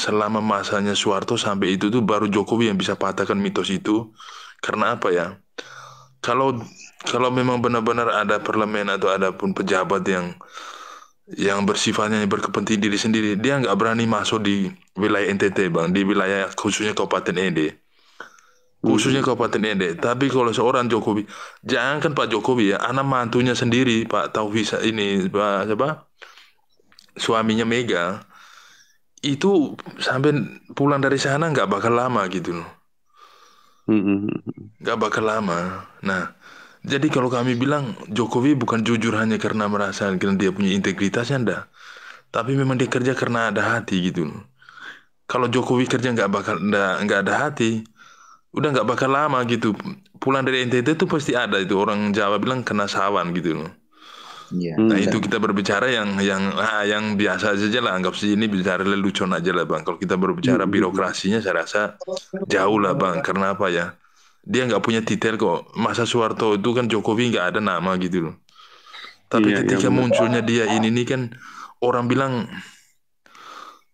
selama masanya Soeharto sampai itu tuh baru Jokowi yang bisa patahkan mitos itu karena apa ya kalau kalau memang benar-benar ada parlemen atau ada pun pejabat yang yang bersifatnya berkepentingan diri sendiri dia nggak berani masuk di wilayah NTT bang di wilayah khususnya Kabupaten Ende hmm. khususnya Kabupaten Ende. Tapi kalau seorang Jokowi, jangankan Pak Jokowi ya, anak mantunya sendiri Pak Taufik ini Pak siapa? Suaminya Mega itu sampai pulang dari sana nggak bakal lama gitu loh nggak bakal lama nah jadi kalau kami bilang Jokowi bukan jujur hanya karena merasa karena dia punya integritasnya ndak tapi memang dia kerja karena ada hati gitu loh kalau Jokowi kerja nggak bakal nggak ada hati udah nggak bakal lama gitu pulang dari NTT tuh pasti ada itu orang Jawa bilang kena sawan gitu loh Yeah. Hmm. Nah itu kita berbicara yang yang ah, yang biasa saja lah anggap sih ini bicara lelucon aja lah bang. Kalau kita berbicara hmm. birokrasinya saya rasa jauh lah bang. Karena apa ya? Dia nggak punya titel kok. Masa Soeharto itu kan Jokowi nggak ada nama gitu loh. Tapi yeah, ketika yeah, iya, munculnya dia ini nih kan orang bilang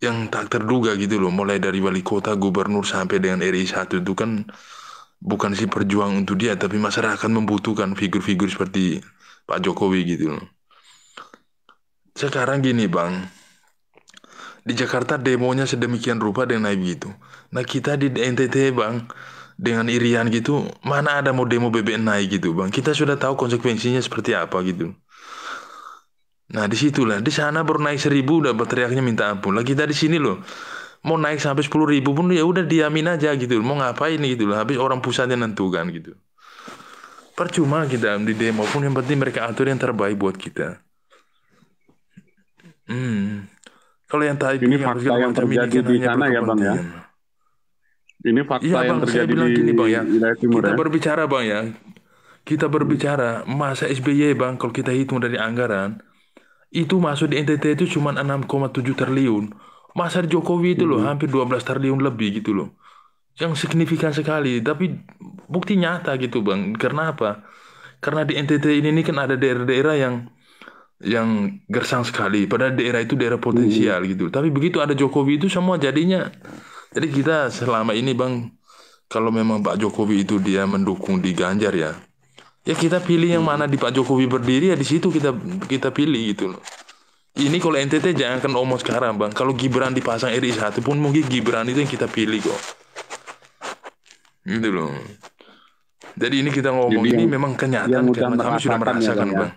yang tak terduga gitu loh. Mulai dari wali kota, gubernur sampai dengan RI satu itu kan bukan si perjuang untuk dia tapi masyarakat membutuhkan figur-figur seperti Pak Jokowi gitu loh. Sekarang gini bang, di Jakarta demonya sedemikian rupa dengan naik gitu. Nah kita di NTT bang, dengan irian gitu, mana ada mau demo BBN naik gitu bang. Kita sudah tahu konsekuensinya seperti apa gitu. Nah disitulah, di sana baru naik seribu udah berteriaknya minta ampun. Lah kita di sini loh, mau naik sampai sepuluh ribu pun ya udah diamin aja gitu. Mau ngapain gitu loh, habis orang pusatnya nentukan gitu percuma kita di demo pun yang penting mereka atur yang terbaik buat kita hmm. kalau yang tadi ini fakta yang terjadi di sana ya bang ya ini fakta ya, bang, yang terjadi di gini, bang, ya. wilayah timur kita ya. berbicara bang ya kita berbicara masa SBY bang kalau kita hitung dari anggaran itu masuk di NTT itu cuma 6,7 triliun masa Jokowi itu loh -hmm. hampir 12 triliun lebih gitu loh yang signifikan sekali tapi bukti nyata gitu bang karena apa karena di NTT ini, ini kan ada daerah-daerah yang yang gersang sekali padahal daerah itu daerah potensial hmm. gitu tapi begitu ada Jokowi itu semua jadinya jadi kita selama ini bang kalau memang Pak Jokowi itu dia mendukung di Ganjar ya ya kita pilih yang mana hmm. di Pak Jokowi berdiri ya di situ kita kita pilih gitu loh ini kalau NTT jangan kan omong sekarang bang kalau Gibran dipasang RI satu pun mungkin Gibran itu yang kita pilih kok Gitu loh. Jadi ini kita ngomong Jadi ini yang, memang kenyataan karena kami sudah merasakan, ya, Bang.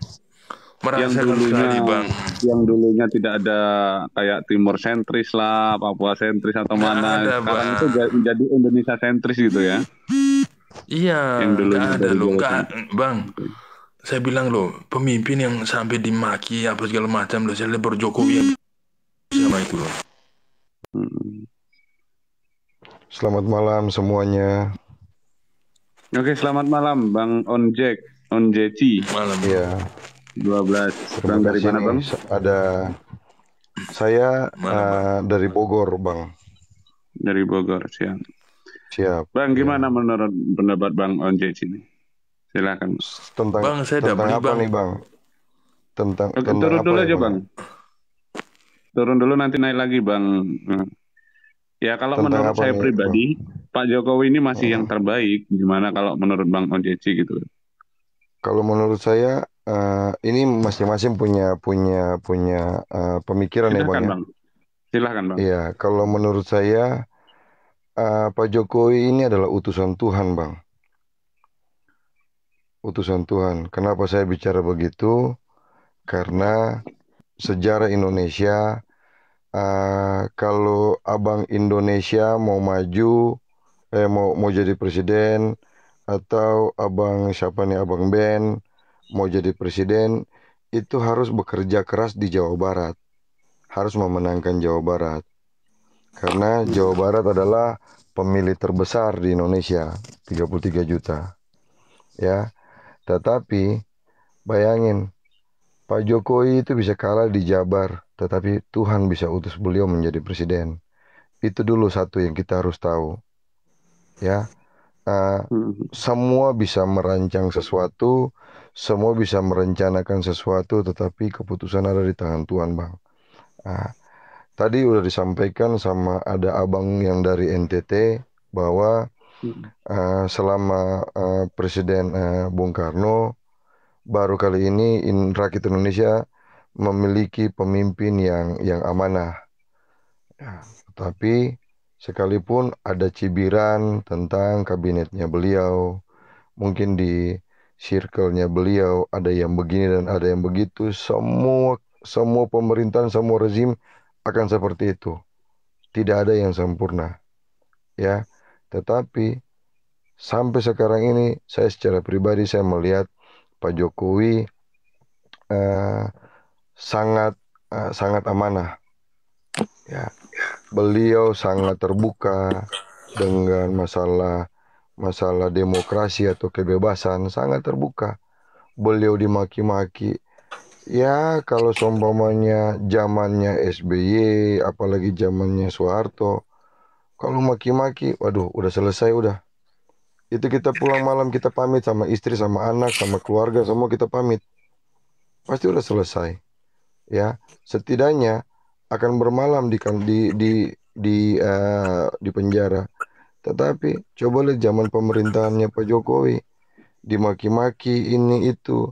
Merasakan yang dulunya, sekali, Bang. Yang dulunya tidak ada kayak timur sentris lah, Papua sentris atau gak mana. Ada, Sekarang bang. itu jadi Indonesia sentris gitu ya. Iya, yang dulunya gak ada loh, Bang. Saya bilang loh, pemimpin yang sampai dimaki apa segala macam loh, saya Jokowi yang sama itu loh. Hmm. Selamat malam semuanya. Oke, selamat malam Bang Onjek, Onjeci. Malam. ya. 12. Terima bang dari mana, Bang? Ada saya uh, dari Bogor, Bang. Dari Bogor, siang. Siap. Bang, gimana ya. menurut pendapat Bang Onjeci ini? Silakan. Tentang Bang, saya tentang apa bang. nih, Bang? Tentang Oke, tentang turun apa dulu ya, aja, Bang. bang. Turun dulu nanti naik lagi, Bang. Ya kalau Tentang menurut saya pribadi Pak Jokowi ini masih hmm. yang terbaik. Gimana kalau menurut Bang Onjeci gitu? Kalau menurut saya uh, ini masing-masing punya punya punya uh, pemikiran ya, Silahkan, ya bang. bang. Silahkan bang. Iya kalau menurut saya uh, Pak Jokowi ini adalah utusan Tuhan bang. Utusan Tuhan. Kenapa saya bicara begitu? Karena sejarah Indonesia Eh, kalau abang Indonesia mau maju eh mau mau jadi presiden atau abang siapa nih abang Ben mau jadi presiden itu harus bekerja keras di Jawa Barat harus memenangkan Jawa Barat karena Jawa Barat adalah pemilih terbesar di Indonesia 33 juta ya tetapi bayangin Pak Jokowi itu bisa kalah di Jabar tetapi Tuhan bisa utus beliau menjadi presiden. Itu dulu satu yang kita harus tahu. Ya. Uh, semua bisa merancang sesuatu, semua bisa merencanakan sesuatu, tetapi keputusan ada di tangan Tuhan, Bang. Uh, tadi udah disampaikan sama ada abang yang dari NTT bahwa uh, selama uh, Presiden uh, Bung Karno baru kali ini in, rakyat Indonesia memiliki pemimpin yang yang amanah. Ya, tetapi sekalipun ada cibiran tentang kabinetnya beliau, mungkin di circle-nya beliau ada yang begini dan ada yang begitu, semua semua pemerintahan, semua rezim akan seperti itu. Tidak ada yang sempurna. Ya, tetapi sampai sekarang ini saya secara pribadi saya melihat Pak Jokowi eh, sangat uh, sangat amanah. Ya, beliau sangat terbuka dengan masalah masalah demokrasi atau kebebasan sangat terbuka. Beliau dimaki-maki. Ya, kalau seumpamanya zamannya SBY, apalagi zamannya Soeharto, kalau maki-maki, waduh, udah selesai udah. Itu kita pulang malam kita pamit sama istri, sama anak, sama keluarga, semua kita pamit. Pasti udah selesai ya setidaknya akan bermalam di kan, di di di, uh, di penjara. Tetapi coba lihat zaman pemerintahannya Pak Jokowi dimaki-maki ini itu.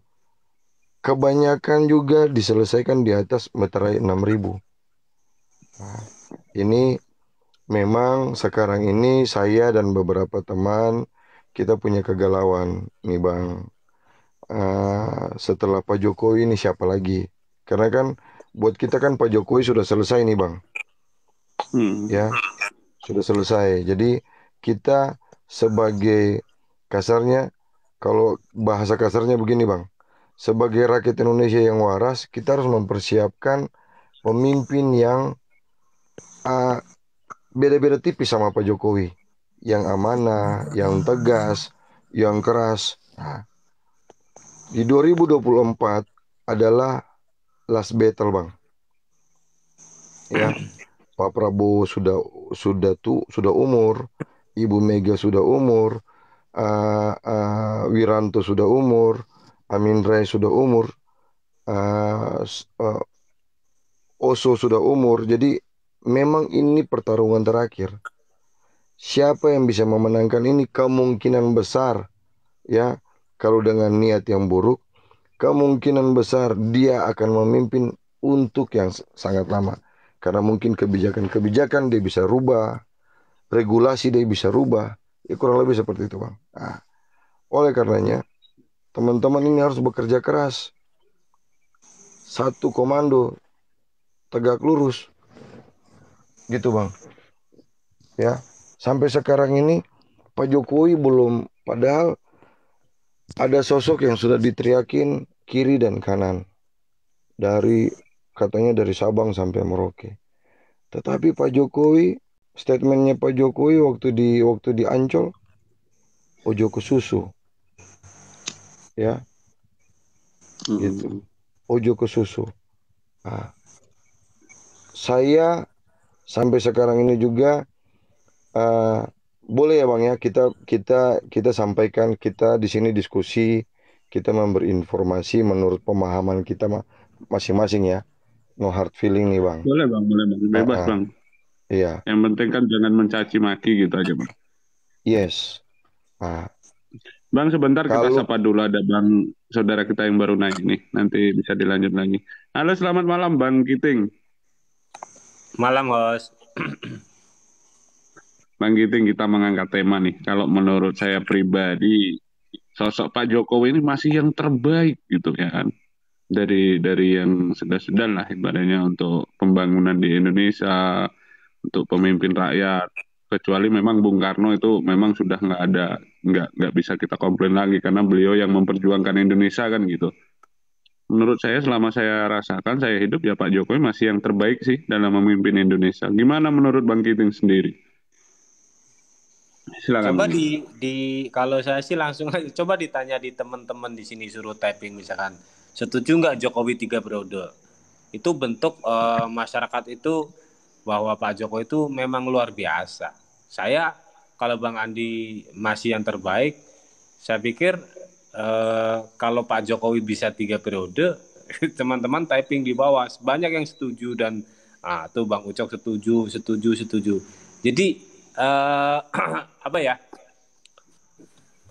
Kebanyakan juga diselesaikan di atas meterai 6000. Nah, ini memang sekarang ini saya dan beberapa teman kita punya kegalauan nih Bang. Uh, setelah Pak Jokowi ini siapa lagi? Karena kan buat kita kan Pak Jokowi sudah selesai nih bang, hmm. ya sudah selesai. Jadi kita sebagai kasarnya kalau bahasa kasarnya begini bang, sebagai rakyat Indonesia yang waras kita harus mempersiapkan pemimpin yang beda beda uh, tipis sama Pak Jokowi, yang amanah, yang tegas, yang keras. Nah, di 2024 adalah last battle bang ya. ya Pak Prabowo sudah sudah tuh sudah umur Ibu Mega sudah umur uh, uh, Wiranto sudah umur Amin Rai sudah umur uh, uh, Oso sudah umur jadi memang ini pertarungan terakhir siapa yang bisa memenangkan ini kemungkinan besar ya kalau dengan niat yang buruk kemungkinan besar dia akan memimpin untuk yang sangat lama. Karena mungkin kebijakan-kebijakan dia bisa rubah, regulasi dia bisa rubah, ya kurang lebih seperti itu bang. Nah, oleh karenanya teman-teman ini harus bekerja keras, satu komando, tegak lurus, gitu bang. Ya, sampai sekarang ini Pak Jokowi belum, padahal ada sosok yang sudah diteriakin kiri dan kanan dari katanya dari Sabang sampai Merauke. Tetapi Pak Jokowi statementnya Pak Jokowi waktu di waktu di Ancol ojo ke susu. Ya. Mm-hmm. Gitu. Ojo ke susu. Nah, saya sampai sekarang ini juga uh, boleh ya bang ya kita kita kita sampaikan kita di sini diskusi kita memberi informasi menurut pemahaman kita masing-masing ya no hard feeling nih bang boleh bang boleh bang bebas ah, ah. bang iya yang penting kan jangan mencaci maki gitu aja bang yes nah. bang sebentar Kalau... kita sapa dulu ada bang saudara kita yang baru naik nih nanti bisa dilanjut lagi halo selamat malam bang Kiting malam host Bang Giting kita mengangkat tema nih. Kalau menurut saya pribadi, sosok Pak Jokowi ini masih yang terbaik gitu ya kan. Dari dari yang sudah-sudah lah ibaratnya untuk pembangunan di Indonesia, untuk pemimpin rakyat. Kecuali memang Bung Karno itu memang sudah nggak ada, nggak nggak bisa kita komplain lagi karena beliau yang memperjuangkan Indonesia kan gitu. Menurut saya selama saya rasakan saya hidup ya Pak Jokowi masih yang terbaik sih dalam memimpin Indonesia. Gimana menurut Bang Giting sendiri? Silakan. Coba di di kalau saya sih langsung aja coba ditanya di teman-teman di sini suruh typing misalkan setuju nggak Jokowi tiga periode? Itu bentuk uh, masyarakat itu bahwa Pak Jokowi itu memang luar biasa. Saya kalau Bang Andi masih yang terbaik, saya pikir uh, kalau Pak Jokowi bisa tiga periode, teman-teman typing di bawah banyak yang setuju dan ah tuh Bang Ucok setuju, setuju, setuju. Jadi eh, apa ya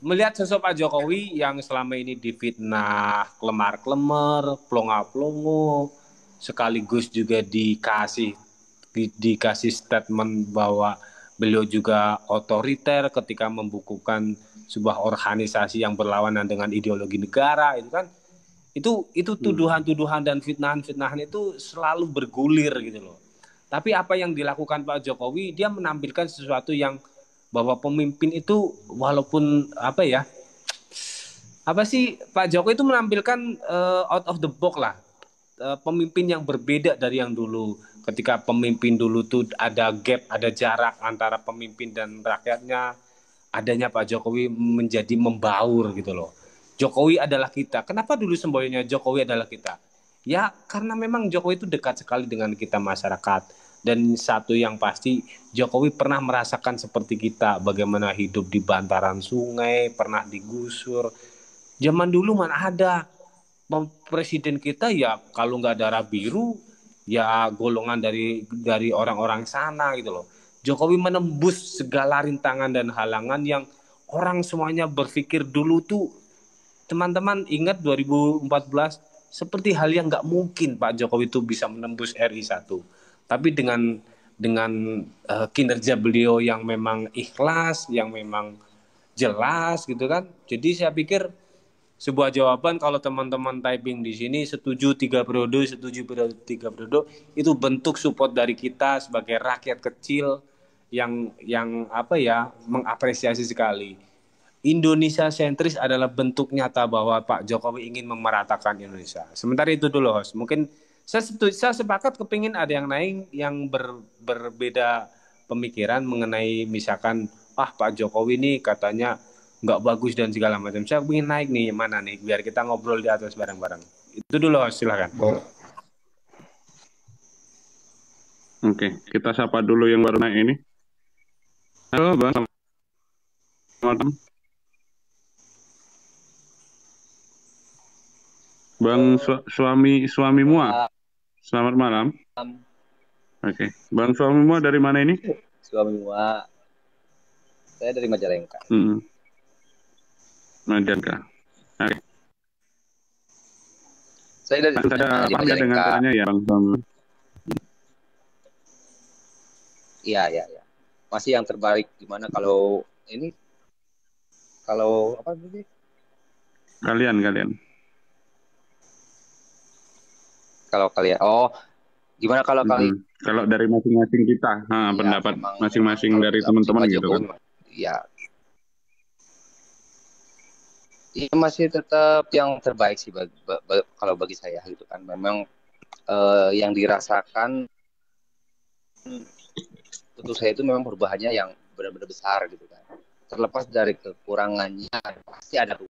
melihat sosok Pak Jokowi yang selama ini difitnah kelemar kelemer plonga plongo sekaligus juga dikasih di, dikasih statement bahwa beliau juga otoriter ketika membukukan sebuah organisasi yang berlawanan dengan ideologi negara itu kan itu itu hmm. tuduhan-tuduhan dan fitnah fitnahan itu selalu bergulir gitu loh. Tapi apa yang dilakukan Pak Jokowi dia menampilkan sesuatu yang bahwa pemimpin itu walaupun apa ya apa sih Pak Jokowi itu menampilkan uh, out of the box lah uh, pemimpin yang berbeda dari yang dulu ketika pemimpin dulu tuh ada gap ada jarak antara pemimpin dan rakyatnya adanya Pak Jokowi menjadi membaur gitu loh Jokowi adalah kita kenapa dulu semboyannya Jokowi adalah kita ya karena memang Jokowi itu dekat sekali dengan kita masyarakat dan satu yang pasti Jokowi pernah merasakan seperti kita bagaimana hidup di bantaran sungai, pernah digusur. Zaman dulu mana ada presiden kita ya kalau nggak darah biru ya golongan dari dari orang-orang sana gitu loh. Jokowi menembus segala rintangan dan halangan yang orang semuanya berpikir dulu tuh teman-teman ingat 2014 seperti hal yang nggak mungkin Pak Jokowi itu bisa menembus RI 1 tapi dengan dengan uh, kinerja beliau yang memang ikhlas, yang memang jelas gitu kan. Jadi saya pikir sebuah jawaban kalau teman-teman typing di sini setuju tiga periode, setuju periode tiga periode itu bentuk support dari kita sebagai rakyat kecil yang yang apa ya mengapresiasi sekali. Indonesia sentris adalah bentuk nyata bahwa Pak Jokowi ingin memeratakan Indonesia. Sementara itu dulu, host. Mungkin saya setuju, saya sepakat kepingin ada yang naik yang ber, berbeda pemikiran mengenai misalkan ah Pak Jokowi ini katanya nggak bagus dan segala macam. Saya ingin naik nih mana nih biar kita ngobrol di atas bareng-bareng. Itu dulu silakan. Oke, kita sapa dulu yang baru naik ini. Halo Bang. Selamat Bang su suami suami ah? mua. Selamat malam. Um, Oke, okay. Bang Suamiwa dari mana ini? Suami Suamiwa, saya dari Majalengka. Mm -hmm. Majalengka. Oke. Okay. Saya dari Anda paham ya dengan tanya ya, Bang Suami. Iya, iya, iya. Masih yang terbaik gimana kalau ini kalau apa sih? Kalian, kalian. kalau kalian oh gimana kalau hmm. kalian kalau dari masing-masing kita nah, ya, pendapat masing-masing dari teman-teman gitu kan ya ya masih tetap yang terbaik sih bagi, bagi, kalau bagi saya gitu kan memang eh, yang dirasakan untuk saya itu memang perubahannya yang benar-benar besar gitu kan terlepas dari kekurangannya pasti ada